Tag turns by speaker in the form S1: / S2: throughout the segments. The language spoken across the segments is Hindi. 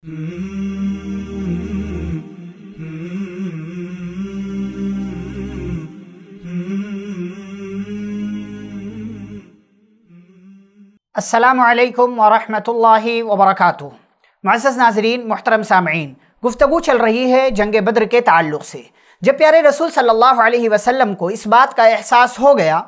S1: असलकम वरहमल वबरक मज़ नाजरीन मोहतरम सामीन गुफ्तु चल रही है जंग बद्र के ताल्लुक़ से जब प्यारे रसूल सल्लल्लाहु अलैहि वसल्लम को इस बात का एहसास हो गया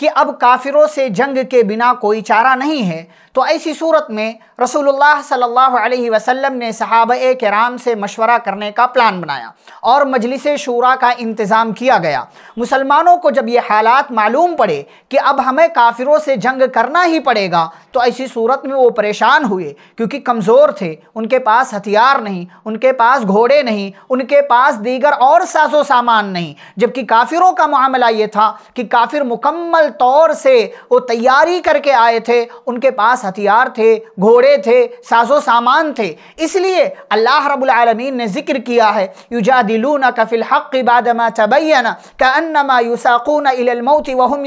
S1: कि अब काफिरों से जंग के बिना कोई चारा नहीं है तो ऐसी सूरत में रसूलुल्लाह सल्लल्लाहु अलैहि वसल्लम ने सहाब कराम से मशवरा करने का प्लान बनाया और मजलिस शूरा का इंतज़ाम किया गया मुसलमानों को जब ये हालात मालूम पड़े कि अब हमें काफिरों से जंग करना ही पड़ेगा तो ऐसी सूरत में वो परेशान हुए क्योंकि कमज़ोर थे उनके पास हथियार नहीं उनके पास घोड़े नहीं उनके पास दीगर और साजो सामान नहीं जबकि काफिरों का मामला ये था कि काफिर मुकम्मल तौर से वो तैयारी करके आए थे उनके पास हथियार थे घोड़े थे साजो सामान थे इसलिए अल्लाह रबालमीन ने जिक्र किया है युजादिलून कफिल हक़ इबादमा तबैन का युसाकून इलमौती वहम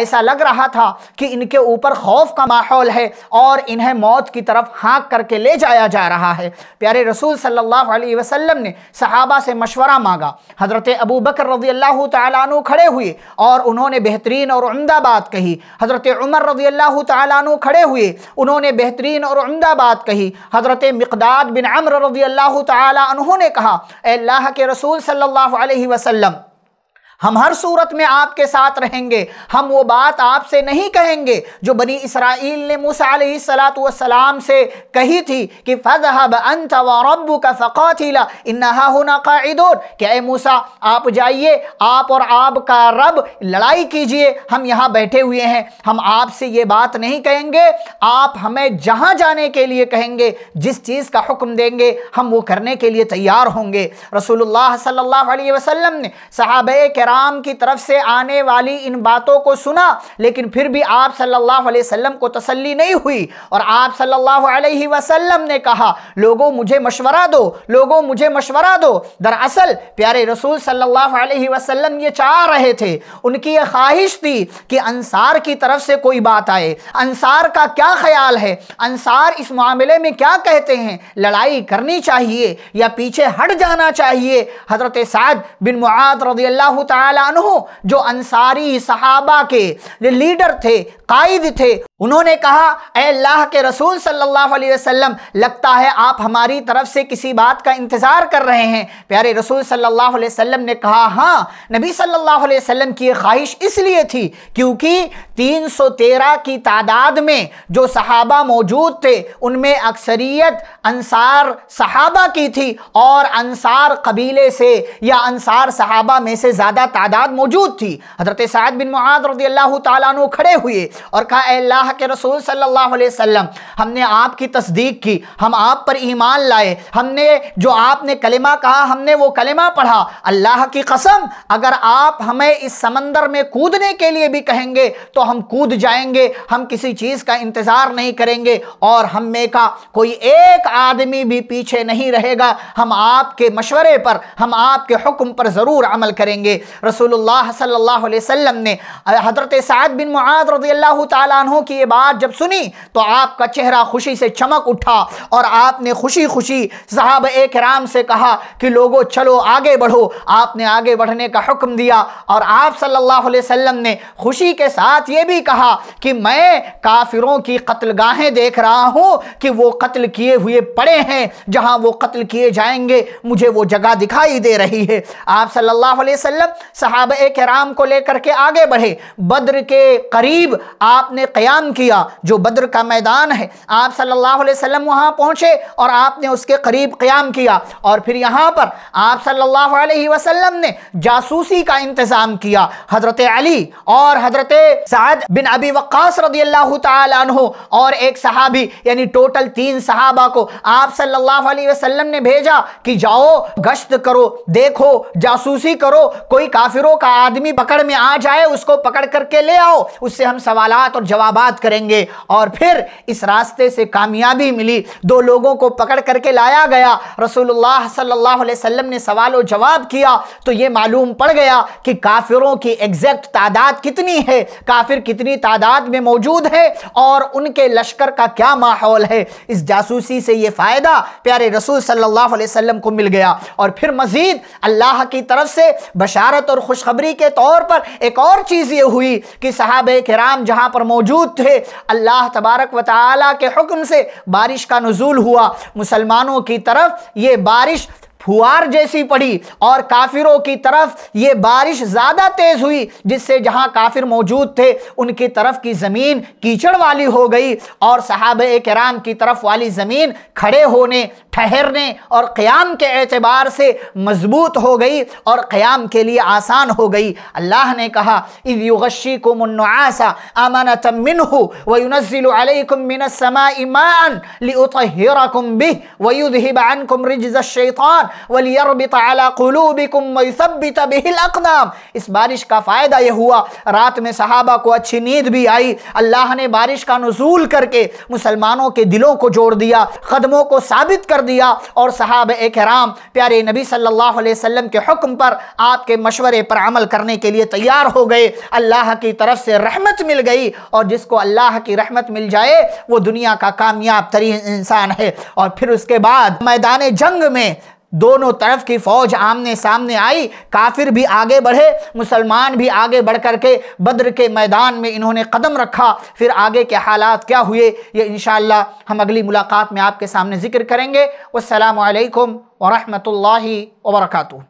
S1: ऐसा लग रहा था कि इनके ऊपर खौफ का माहौल है और इन्हें मौत की तरफ हाँक करके ले जाया जा रहा है प्यारे रसूल सल्लल्लाहु अलैहि वसल्लम ने सहाबा से मशवरा मांगा हज़रत अबू बकर रजी अल्लाह तु खड़े हुए और उन्होंने बेहतरीन बेहतरीन और उमदा बात कही हज़रत उमर रज़ी अल्लाह तु खड़े हुए उन्होंने बेहतरीन और उमदा बात कही हज़रत मकदाद बिन अमर रज़ी अल्लाह तु ने कहा अल्लाह के रसूल सल्लल्लाहु अलैहि वसल्लम हम हर सूरत में आपके साथ रहेंगे हम वो बात आपसे नहीं कहेंगे जो बनी इसराइल ने मूसा सलाम से कही थी कि फ़जहब अंत व का फ़ातिला इन्ना होना कादोर क्या मूसा आप जाइए आप और आपका रब लड़ाई कीजिए हम यहाँ बैठे हुए हैं हम आपसे ये बात नहीं कहेंगे आप हमें जहाँ जाने के लिए कहेंगे जिस चीज़ का हुक्म देंगे हम वो करने के लिए तैयार होंगे रसूलुल्लाह सल्लल्लाहु अलैहि वसल्लम ने सहाबे के कराम की तरफ से आने वाली इन बातों को सुना लेकिन फिर भी आप सल्लल्लाहु अलैहि वसल्लम को तसल्ली नहीं हुई और आप सल्लल्लाहु अलैहि वसल्लम ने कहा लोगों मुझे मशवरा दो लोगों मुझे मशवरा दो दरअसल प्यारे रसूल सल्लल्लाहु अलैहि वसल्लम ये चाह रहे थे उनकी ये ख्वाहिश थी कि अंसार की तरफ से कोई बात आए अंसार का क्या ख्याल है अंसार इस मामले में क्या कहते हैं लड़ाई करनी चाहिए या पीछे हट जाना चाहिए हजरत साद बिन मुआद रजी अल्लाह ताला जो अंसारी सहाबा के लीडर थे कायद थे उन्होंने कहा अल्लाह के रसूल सल्लल्लाहु अलैहि वसल्लम लगता है आप हमारी तरफ से किसी बात का इंतज़ार कर रहे हैं प्यारे रसूल सल्लल्लाहु अलैहि वसल्लम ने कहा हाँ नबी सल्लल्लाहु अलैहि वसल्लम की ये ख्वाहिश इसलिए थी क्योंकि 313 की तादाद में जो सहाबा मौजूद थे उनमें अक्सरियत अनसार सहाबा की थी और अनसार कबीले से या अनसार सहाबा में से ज़्यादा तादाद मौजूद थी हज़रत साद बिन मुआद अल्लाह तु खड़े हुए और कहा अल्लाह अल्लाह के रसूल सल्लल्लाहु अलैहि वसल्लम हमने आपकी तस्दीक की हम आप पर ईमान लाए हमने जो आपने कलिमा कहा हमने वो कलिमा पढ़ा अल्लाह की कसम अगर आप हमें इस समंदर में कूदने के लिए भी कहेंगे तो हम कूद जाएंगे हम किसी चीज़ का इंतज़ार नहीं करेंगे और हम में का कोई एक आदमी भी पीछे नहीं रहेगा हम आपके मशवरे पर हम आपके हुक्म पर ज़रूर अमल करेंगे रसूलुल्लाह सल्लल्लाहु अलैहि वसल्लम ने हज़रत साद बिन मुआद रजी अल्लाह तु की ये बात जब सुनी तो आपका चेहरा खुशी से चमक उठा और आपने खुशी खुशी साहब एक राम से कहा कि लोगों चलो आगे बढ़ो आपने आगे बढ़ने का हुक्म दिया और आप सल्लल्लाहु अलैहि वसल्लम ने खुशी के साथ ये भी कहा कि मैं काफिरों की कत्लगाहें देख रहा हूँ कि वो कत्ल किए हुए पड़े हैं जहाँ वो कत्ल किए जाएंगे मुझे वो जगह दिखाई दे रही है आप सल्लल्लाहु अलैहि वसल्लम सहाब कराम को लेकर के आगे बढ़े बद्र के करीब आपने क़याम किया जो बद्र का मैदान है आप सल्लल्लाहु अलैहि वसल्लम वहाँ पहुँचे और आपने उसके करीब क़्याम किया और फिर यहाँ पर आप सल्लल्लाहु अलैहि वसल्लम ने जासूसी का इंतज़ाम किया हज़रत अली और हज़रत साद बिन अबी वक़ास रदी अल्लाह तु और एक सहाबी यानी टोटल तीन सहाबा को आप सल्लल्लाहु अलैहि वसल्लम ने भेजा कि जाओ गश्त करो देखो जासूसी करो कोई काफिरों का आदमी पकड़ में आ जाए उसको पकड़ करके ले आओ उससे हम सवाल और जवाब बात करेंगे और फिर इस रास्ते से कामयाबी मिली दो लोगों को पकड़ करके लाया गया रसूलुल्लाह सल्लल्लाहु अलैहि वसल्लम ने सवाल और जवाब किया तो ये मालूम पड़ गया कि काफिरों की एग्जैक्ट तादाद कितनी है काफिर कितनी तादाद में मौजूद है और उनके लश्कर का क्या माहौल है इस जासूसी से ये फ़ायदा प्यारे रसूल सल्लल्लाहु अलैहि वसल्लम को मिल गया और फिर मज़ीद अल्लाह की तरफ से बशारत और खुशखबरी के तौर पर एक और चीज़ ये हुई कि साहब कराम जहाँ पर मौजूद थे है अल्लाह तबारक व ताला के हुक्म से बारिश का नज़ूल हुआ मुसलमानों की तरफ ये बारिश फुहार जैसी पड़ी और काफिरों की तरफ ये बारिश ज़्यादा तेज़ हुई जिससे जहाँ काफिर मौजूद थे उनकी तरफ की ज़मीन कीचड़ वाली हो गई और साहब कराम की तरफ वाली ज़मीन खड़े होने ठहरने और क़्याम के एतबार से मजबूत हो गई और क़्याम के लिए आसान हो गई अल्लाह ने कहा इशी को मुन्नासा अमन तमिन हो वयुनज़िलकुमिनसमातहरकुम भी वयुदहिबान कुम कुमरिजान वलीबितलाम इस बारिश का फ़ायदा यह हुआ रात में सहाबा को अच्छी नींद भी आई अल्लाह ने बारिश का नजूल करके मुसलमानों के दिलों को जोड़ दिया कदमों को साबित कर दिया और सहाब कराम प्यारे नबी सल्लल्लाहु अलैहि वसल्लम के हुक्म पर आपके मशवरे पर अमल करने के लिए तैयार हो गए अल्लाह की तरफ से रहमत मिल गई और जिसको अल्लाह की रहमत मिल जाए वो दुनिया का कामयाब तरीन इंसान है और फिर उसके बाद मैदान जंग में दोनों तरफ की फौज आमने सामने आई काफिर भी आगे बढ़े मुसलमान भी आगे बढ़ कर के बद्र के मैदान में इन्होंने कदम रखा फिर आगे के हालात क्या हुए ये इन हम अगली मुलाकात में आपके सामने ज़िक्र करेंगे वालकम वरहमल वर्का